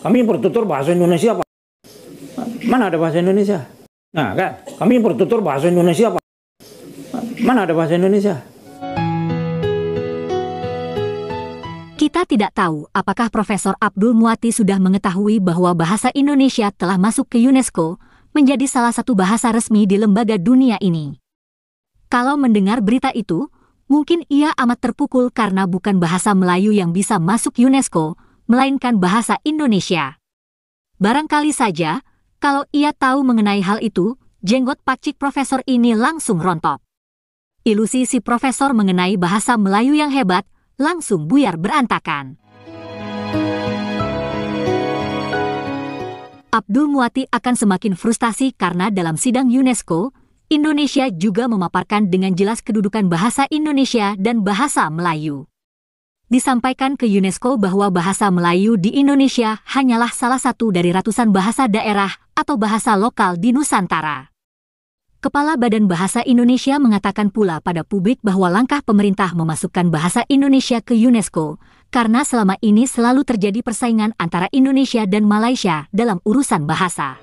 Kami bertutur bahasa Indonesia Pak. Mana ada bahasa Indonesia? Nah kan, kami bertutur bahasa Indonesia Pak. Mana ada bahasa Indonesia? Kita tidak tahu apakah Profesor Abdul Muati sudah mengetahui bahwa bahasa Indonesia telah masuk ke UNESCO menjadi salah satu bahasa resmi di lembaga dunia ini. Kalau mendengar berita itu, mungkin ia amat terpukul karena bukan bahasa Melayu yang bisa masuk UNESCO, melainkan bahasa Indonesia. Barangkali saja, kalau ia tahu mengenai hal itu, jenggot pacik profesor ini langsung rontok. Ilusi si profesor mengenai bahasa Melayu yang hebat langsung buyar berantakan. Abdul Muati akan semakin frustasi karena dalam sidang UNESCO, Indonesia juga memaparkan dengan jelas kedudukan bahasa Indonesia dan bahasa Melayu disampaikan ke UNESCO bahwa bahasa Melayu di Indonesia hanyalah salah satu dari ratusan bahasa daerah atau bahasa lokal di Nusantara. Kepala Badan Bahasa Indonesia mengatakan pula pada publik bahwa langkah pemerintah memasukkan bahasa Indonesia ke UNESCO karena selama ini selalu terjadi persaingan antara Indonesia dan Malaysia dalam urusan bahasa.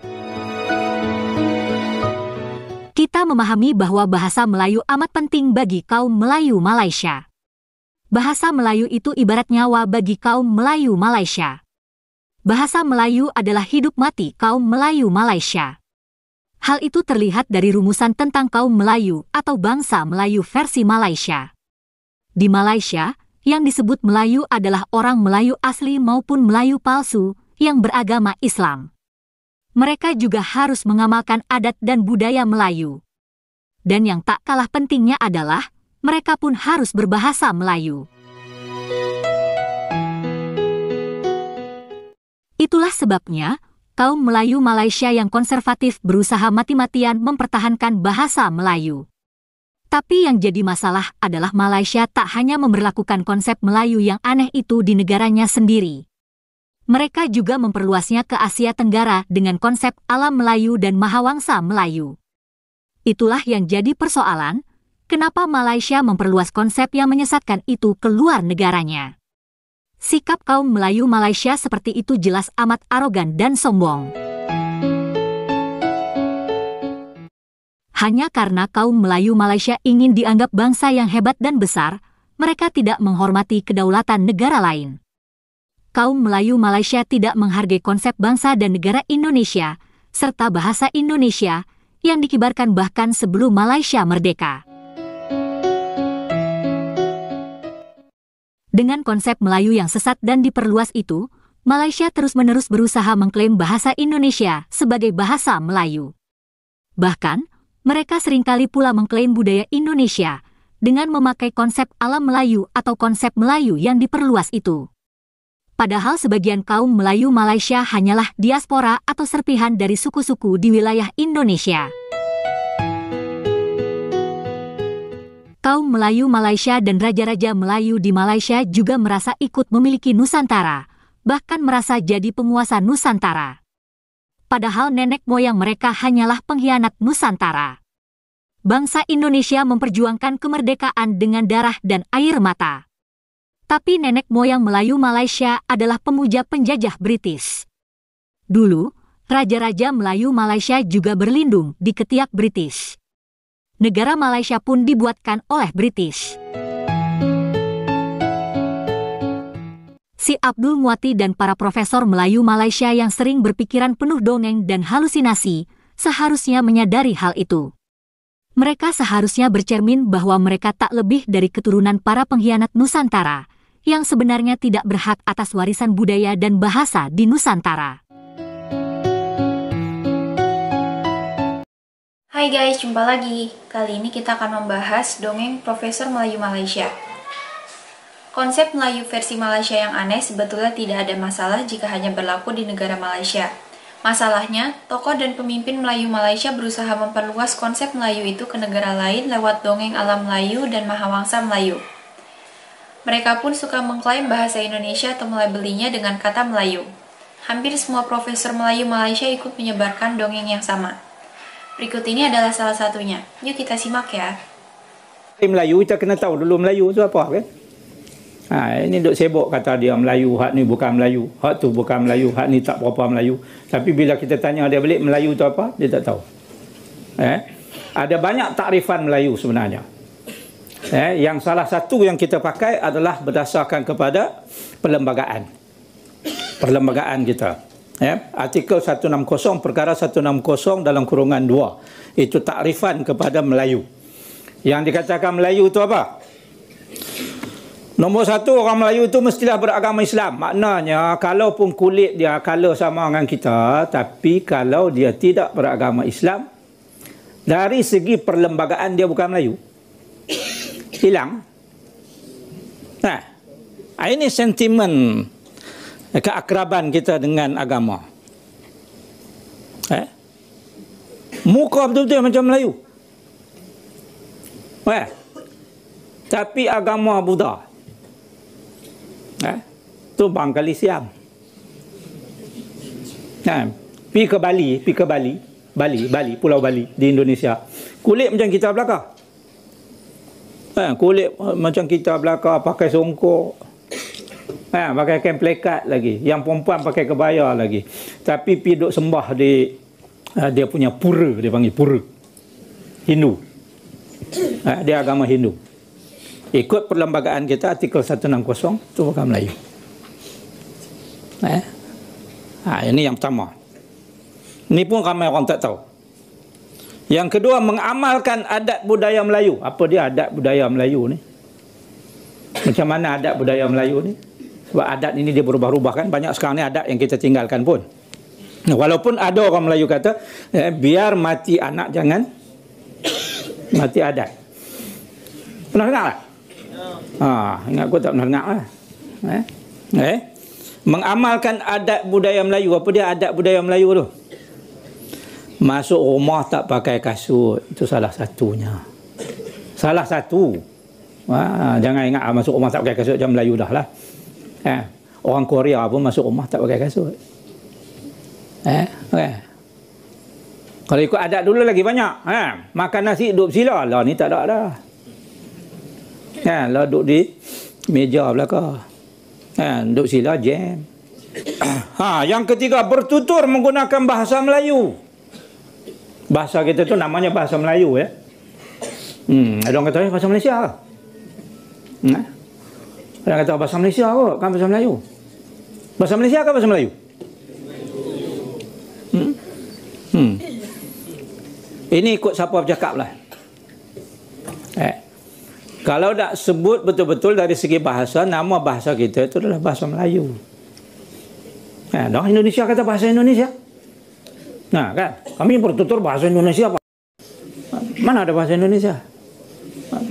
Kita memahami bahwa bahasa Melayu amat penting bagi kaum Melayu Malaysia bahasa Melayu itu ibarat nyawa bagi kaum Melayu Malaysia. Bahasa Melayu adalah hidup mati kaum Melayu Malaysia. Hal itu terlihat dari rumusan tentang kaum Melayu atau bangsa Melayu versi Malaysia. Di Malaysia, yang disebut Melayu adalah orang Melayu asli maupun Melayu palsu yang beragama Islam. Mereka juga harus mengamalkan adat dan budaya Melayu. Dan yang tak kalah pentingnya adalah mereka pun harus berbahasa Melayu. Itulah sebabnya kaum Melayu Malaysia yang konservatif berusaha mati-matian mempertahankan bahasa Melayu. Tapi yang jadi masalah adalah Malaysia tak hanya memperlakukan konsep Melayu yang aneh itu di negaranya sendiri. Mereka juga memperluasnya ke Asia Tenggara dengan konsep alam Melayu dan Mahawangsa Melayu. Itulah yang jadi persoalan, kenapa Malaysia memperluas konsep yang menyesatkan itu keluar negaranya. Sikap kaum Melayu Malaysia seperti itu jelas amat arogan dan sombong. Hanya karena kaum Melayu Malaysia ingin dianggap bangsa yang hebat dan besar, mereka tidak menghormati kedaulatan negara lain. Kaum Melayu Malaysia tidak menghargai konsep bangsa dan negara Indonesia, serta bahasa Indonesia, yang dikibarkan bahkan sebelum Malaysia merdeka. Dengan konsep Melayu yang sesat dan diperluas itu, Malaysia terus-menerus berusaha mengklaim bahasa Indonesia sebagai bahasa Melayu. Bahkan, mereka seringkali pula mengklaim budaya Indonesia dengan memakai konsep alam Melayu atau konsep Melayu yang diperluas itu. Padahal sebagian kaum Melayu Malaysia hanyalah diaspora atau serpihan dari suku-suku di wilayah Indonesia. kaum Melayu Malaysia dan raja-raja Melayu di Malaysia juga merasa ikut memiliki Nusantara, bahkan merasa jadi penguasa Nusantara. Padahal nenek moyang mereka hanyalah pengkhianat Nusantara. Bangsa Indonesia memperjuangkan kemerdekaan dengan darah dan air mata. Tapi nenek moyang Melayu Malaysia adalah pemuja penjajah British. Dulu, raja-raja Melayu Malaysia juga berlindung di ketiak British negara Malaysia pun dibuatkan oleh British. Si Abdul Muati dan para profesor Melayu Malaysia yang sering berpikiran penuh dongeng dan halusinasi, seharusnya menyadari hal itu. Mereka seharusnya bercermin bahwa mereka tak lebih dari keturunan para pengkhianat Nusantara, yang sebenarnya tidak berhak atas warisan budaya dan bahasa di Nusantara. Hai guys, jumpa lagi. Kali ini kita akan membahas dongeng Profesor Melayu Malaysia. Konsep Melayu versi Malaysia yang aneh sebetulnya tidak ada masalah jika hanya berlaku di negara Malaysia. Masalahnya, tokoh dan pemimpin Melayu Malaysia berusaha memperluas konsep Melayu itu ke negara lain lewat dongeng alam Melayu dan Mahawangsa Melayu. Mereka pun suka mengklaim bahasa Indonesia atau melabelinya dengan kata Melayu. Hampir semua profesor Melayu Malaysia ikut menyebarkan dongeng yang sama. Berikut ini adalah salah satunya. Yuk kita simak ya. Hai Melayu, kita kena tahu dulu Melayu itu apa kan? Ha, ini duk sibuk kata dia Melayu, hak ni bukan Melayu. Hak tu bukan Melayu, hak ni tak berapa Melayu. Tapi bila kita tanya dia balik Melayu tu apa, dia tak tahu. Eh? Ada banyak takrifan Melayu sebenarnya. Eh? Yang salah satu yang kita pakai adalah berdasarkan kepada perlembagaan. Perlembagaan kita ya artikel 160 perkara 160 dalam kurungan 2 itu takrifan kepada Melayu yang dikatakan Melayu itu apa Nombor satu, orang Melayu itu mestilah beragama Islam. Maknanya, kalaupun kulit dia kalau sama dengan kita, tapi kalau dia tidak beragama Islam, dari segi perlembagaan dia bukan Melayu. Hilang. Nah, ini sentimen Eh, keakraban kita dengan agama. Eh? Muka betul-betul macam Melayu. Eh? Tapi agama Buddha. Eh? Tu Bangkali Siam. Eh? Pi ke Bali, pi ke Bali. Bali, Bali, Pulau Bali di Indonesia. Kulit macam kita belakang. Eh? kulit macam kita belakang pakai songkok. Ha, pakai kain plekat lagi. Yang perempuan pakai kebaya lagi. Tapi pi duk sembah di uh, dia punya pura, dia panggil pura. Hindu. Ha, dia agama Hindu. Ikut perlembagaan kita artikel 160 tu bukan Melayu. Eh? Ha, ini yang pertama. Ini pun ramai orang tak tahu. Yang kedua mengamalkan adat budaya Melayu. Apa dia adat budaya Melayu ni? Macam mana adat budaya Melayu ni? Sebab adat ini dia berubah-ubah kan. Banyak sekarang ni adat yang kita tinggalkan pun. Nah, walaupun ada orang Melayu kata, eh, biar mati anak jangan mati adat. Pernah dengar tak? Ha, ingat aku tak pernah dengar lah. Eh? Eh? Mengamalkan adat budaya Melayu. Apa dia adat budaya Melayu tu? Masuk rumah tak pakai kasut. Itu salah satunya. Salah satu. Ha, jangan ingat lah, masuk rumah tak pakai kasut macam Melayu dah lah. Eh, orang Korea pun masuk rumah tak pakai kasut. Eh, ha, okay. Kalau ikut adat dulu lagi banyak. Eh, makan nasi duduk sila. Lah ni tak ada dah. Eh, lah duduk di meja belakang. Eh, duduk sila jam. ha, yang ketiga bertutur menggunakan bahasa Melayu. Bahasa kita tu namanya bahasa Melayu ya. Hmm, ada orang kata eh, bahasa Malaysia. Nah. Orang kata oh, bahasa Malaysia apa? Kan bahasa Melayu. Bahasa Malaysia kan bahasa Melayu. Hmm? Hmm. Ini ikut siapa bercakap lah. Eh. Kalau tak sebut betul-betul dari segi bahasa, nama bahasa kita itu adalah bahasa Melayu. Nah, eh, dong Indonesia kata bahasa Indonesia. Nah, kan? Kami bertutur bahasa Indonesia apa? Mana ada bahasa Indonesia?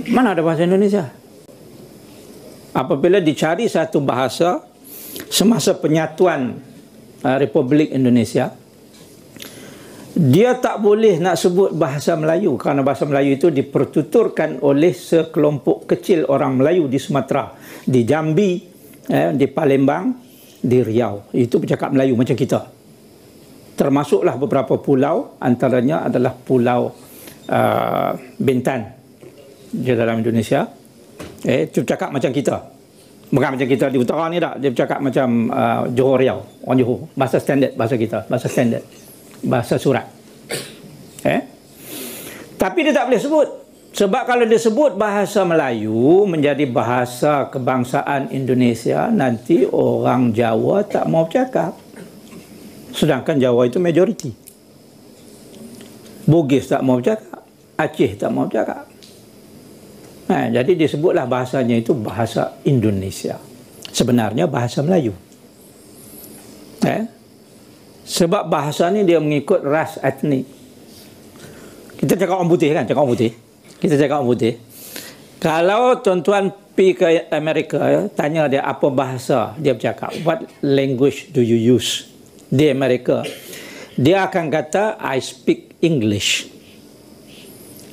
Mana ada bahasa Indonesia? apabila dicari satu bahasa semasa penyatuan uh, Republik Indonesia dia tak boleh nak sebut bahasa Melayu kerana bahasa Melayu itu dipertuturkan oleh sekelompok kecil orang Melayu di Sumatera, di Jambi, eh, di Palembang, di Riau. Itu bercakap Melayu macam kita. Termasuklah beberapa pulau antaranya adalah pulau uh, Bintan di dalam Indonesia eh dia bercakap macam kita bukan macam kita di utara ni tak dia bercakap macam uh, Johor Riau orang Johor bahasa standard bahasa kita bahasa standard bahasa surat eh tapi dia tak boleh sebut sebab kalau dia sebut bahasa Melayu menjadi bahasa kebangsaan Indonesia nanti orang Jawa tak mau bercakap sedangkan Jawa itu majoriti Bugis tak mau bercakap Aceh tak mau bercakap Ha, jadi disebutlah bahasanya itu bahasa Indonesia. Sebenarnya bahasa Melayu. Eh? Sebab bahasa ni dia mengikut ras etnik. Kita cakap orang putih kan? Cakap orang putih. Kita cakap orang putih. Kalau tuan-tuan pergi ke Amerika, tanya dia apa bahasa dia bercakap. What language do you use di Amerika? Dia akan kata, I speak English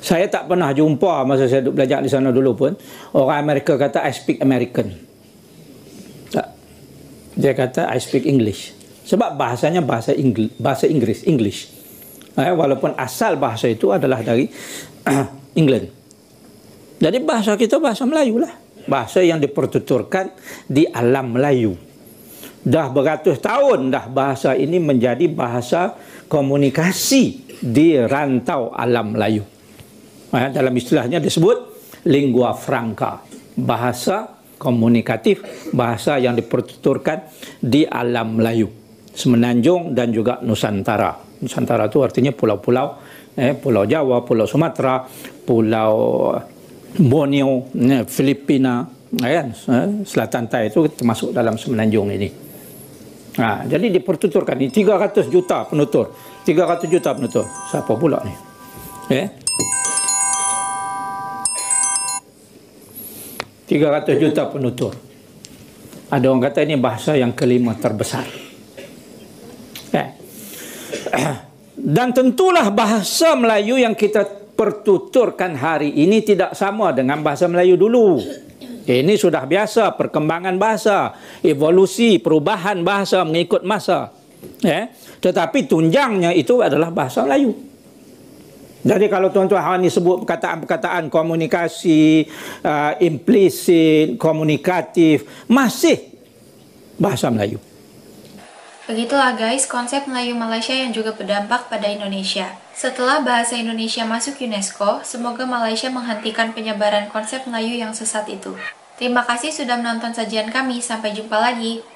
saya tak pernah jumpa masa saya duduk belajar di sana dulu pun orang Amerika kata I speak American. Tak. Dia kata I speak English. Sebab bahasanya bahasa Inggris, bahasa Inggris, English. Eh, walaupun asal bahasa itu adalah dari England. Jadi bahasa kita bahasa Melayu lah. Bahasa yang dipertuturkan di alam Melayu. Dah beratus tahun dah bahasa ini menjadi bahasa komunikasi di rantau alam Melayu. Ha, dalam istilahnya disebut lingua franca, bahasa komunikatif, bahasa yang dipertuturkan di alam Melayu, Semenanjung dan juga Nusantara. Nusantara itu artinya pulau-pulau, eh, pulau Jawa, pulau Sumatera, pulau Borneo, eh, Filipina, eh, kan? eh, Selatan Thai itu termasuk dalam Semenanjung ini. Ha, jadi dipertuturkan ini 300 juta penutur. 300 juta penutur. Siapa pula ni? Eh, 300 juta penutur. Ada orang kata ini bahasa yang kelima terbesar. Eh. Dan tentulah bahasa Melayu yang kita pertuturkan hari ini tidak sama dengan bahasa Melayu dulu. Ini sudah biasa perkembangan bahasa, evolusi, perubahan bahasa mengikut masa. Eh. Tetapi tunjangnya itu adalah bahasa Melayu. Jadi kalau tuan-tuan hari ini sebut perkataan-perkataan komunikasi, uh, implisit, komunikatif, masih bahasa Melayu. Begitulah guys konsep Melayu Malaysia yang juga berdampak pada Indonesia. Setelah bahasa Indonesia masuk UNESCO, semoga Malaysia menghentikan penyebaran konsep Melayu yang sesat itu. Terima kasih sudah menonton sajian kami, sampai jumpa lagi.